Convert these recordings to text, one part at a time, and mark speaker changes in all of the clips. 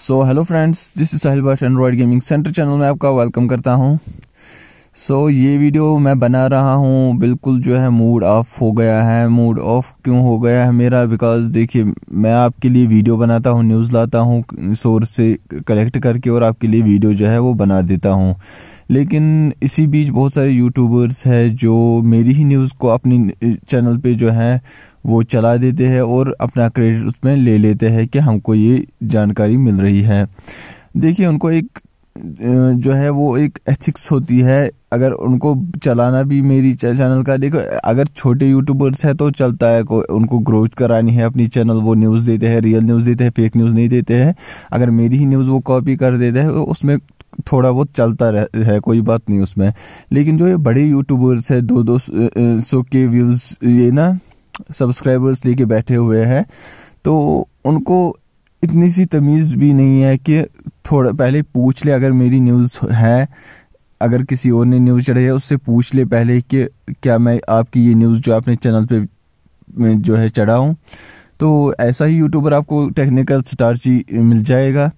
Speaker 1: so hello friends this is Sahil Bhatt Android gaming centre channel में आपका welcome करता हूँ सो so, ये वीडियो मैं बना रहा हूँ बिल्कुल जो है मूड ऑफ हो गया है मूड ऑफ क्यों हो गया है मेरा बिकॉज देखिए मैं आपके लिए वीडियो बनाता हूँ न्यूज़ लाता हूँ सोर्स से कलेक्ट करके और आपके लिए वीडियो जो है वो बना देता हूँ लेकिन इसी बीच बहुत सारे यूट्यूबर्स है जो मेरी ही न्यूज़ को अपनी चैनल पर जो है वो चला देते हैं और अपना क्रेडिट उसमें ले लेते हैं कि हमको ये जानकारी मिल रही है देखिए उनको एक जो है वो एक एथिक्स होती है अगर उनको चलाना भी मेरी चैनल का देखो अगर छोटे यूट्यूबर्स हैं तो चलता है को उनको ग्रोथ करानी है अपनी चैनल वो न्यूज़ देते हैं रियल न्यूज़ देते हैं फेक न्यूज़ नहीं देते हैं अगर मेरी ही न्यूज़ वो कॉपी कर देते हैं तो उसमें थोड़ा बहुत चलता रह है कोई बात नहीं उसमें लेकिन जो ये बड़े यूट्यूबर्स है दो दो सौ के व्यूज़ ये ना सब्सक्राइबर्स लेके बैठे हुए हैं तो उनको इतनी सी तमीज़ भी नहीं है कि थोड़ा पहले पूछ ले अगर मेरी न्यूज़ है अगर किसी और ने न्यूज़ चढ़ाई है उससे पूछ ले पहले कि क्या मैं आपकी ये न्यूज़ जो आपने चैनल पे जो है चढ़ाऊँ तो ऐसा ही यूट्यूबर आपको टेक्निकल स्टार मिल जाएगा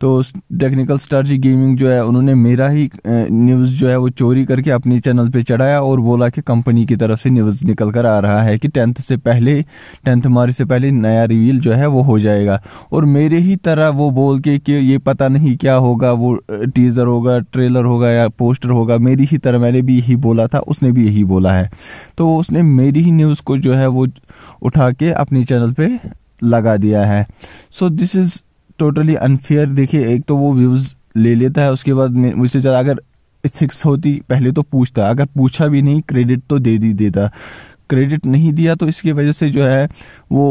Speaker 1: तो टेक्निकल स्टार जी गेमिंग जो है उन्होंने मेरा ही न्यूज़ जो है वो चोरी करके अपने चैनल पे चढ़ाया और बोला कि कंपनी की तरफ से न्यूज़ निकल कर आ रहा है कि टेंथ से पहले टेंथ मार्च से पहले नया रिवील जो है वो हो जाएगा और मेरे ही तरह वो बोल के कि ये पता नहीं क्या होगा वो टीज़र होगा ट्रेलर होगा या पोस्टर होगा मेरी ही तरह मैंने भी यही बोला था उसने भी यही बोला है तो उसने मेरी ही न्यूज़ को जो है वो उठा के अपने चैनल पर लगा दिया है so this is totally unfair देखिए एक तो वो व्यूज़ ले लेता है उसके बाद मुझसे ज़्यादा अगर इथिक्स होती पहले तो पूछता अगर पूछा भी नहीं क्रेडिट तो दे दी देता क्रेडिट नहीं दिया तो इसकी वजह से जो है वो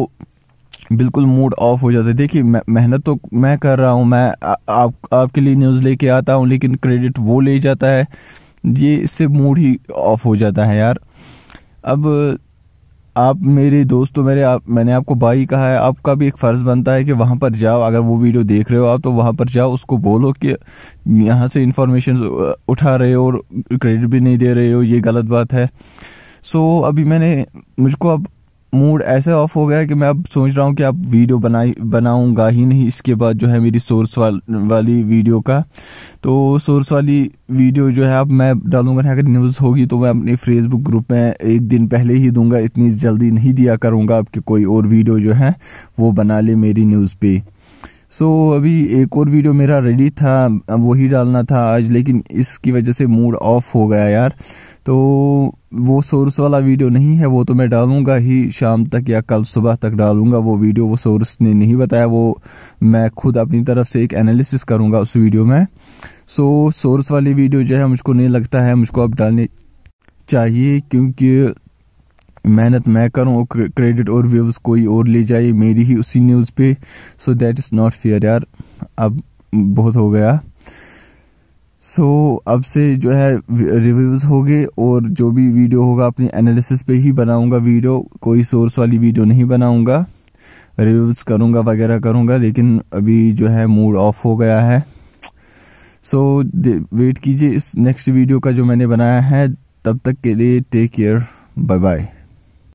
Speaker 1: बिल्कुल मूड ऑफ हो जाता है देखिए मेहनत तो मैं कर रहा हूँ मैं आ, आप आपके लिए न्यूज़ लेके आता हूँ लेकिन क्रेडिट वो ले जाता है ये इससे मूड ही ऑफ हो जाता है यार अब आप मेरे दोस्तों मेरे आप मैंने आपको भाई कहा है आपका भी एक फ़र्ज़ बनता है कि वहाँ पर जाओ अगर वो वीडियो देख रहे हो आप तो वहाँ पर जाओ उसको बोलो कि यहाँ से इंफॉर्मेशन उठा रहे हो और क्रेडिट भी नहीं दे रहे हो ये गलत बात है सो so, अभी मैंने मुझको अब मूड ऐसे ऑफ हो गया कि मैं अब सोच रहा हूँ कि अब वीडियो बनाई बनाऊँगा ही नहीं इसके बाद जो है मेरी सोर्स वाल, वाली वीडियो का तो सोर्स वाली वीडियो जो है अब मैं डालूंगा अगर न्यूज़ होगी तो मैं अपने फेसबुक ग्रुप में एक दिन पहले ही दूंगा इतनी जल्दी नहीं दिया करूँगा अब कि कोई और वीडियो जो है वो बना ले मेरी न्यूज़ पे सो so, अभी एक और वीडियो मेरा रेडी था वही डालना था आज लेकिन इसकी वजह से मूड ऑफ हो गया यार तो वो सोर्स वाला वीडियो नहीं है वो तो मैं डालूंगा ही शाम तक या कल सुबह तक डालूंगा वो वीडियो वो सोर्स ने नहीं बताया वो मैं खुद अपनी तरफ से एक एनालिसिस करूंगा उस वीडियो में सो सोर्स वाली वीडियो जो है मुझको नहीं लगता है मुझको अब डालने चाहिए क्योंकि मेहनत मैं करूं और क्रेडिट और व्यूज़ कोई और ले जाए मेरी ही उसी न्यूज़ पे so that is not fair यार अब बहुत हो गया सो so, अब से जो है रिव्यूज़ होंगे और जो भी वीडियो होगा अपने एनालिसिस पे ही बनाऊंगा वीडियो कोई सोर्स वाली वीडियो नहीं बनाऊंगा रिव्यूज़ करूंगा वगैरह करूंगा लेकिन अभी जो है मूड ऑफ हो गया है सो so, वेट कीजिए इस नेक्स्ट वीडियो का जो मैंने बनाया है तब तक के लिए टेक केयर बाय बाय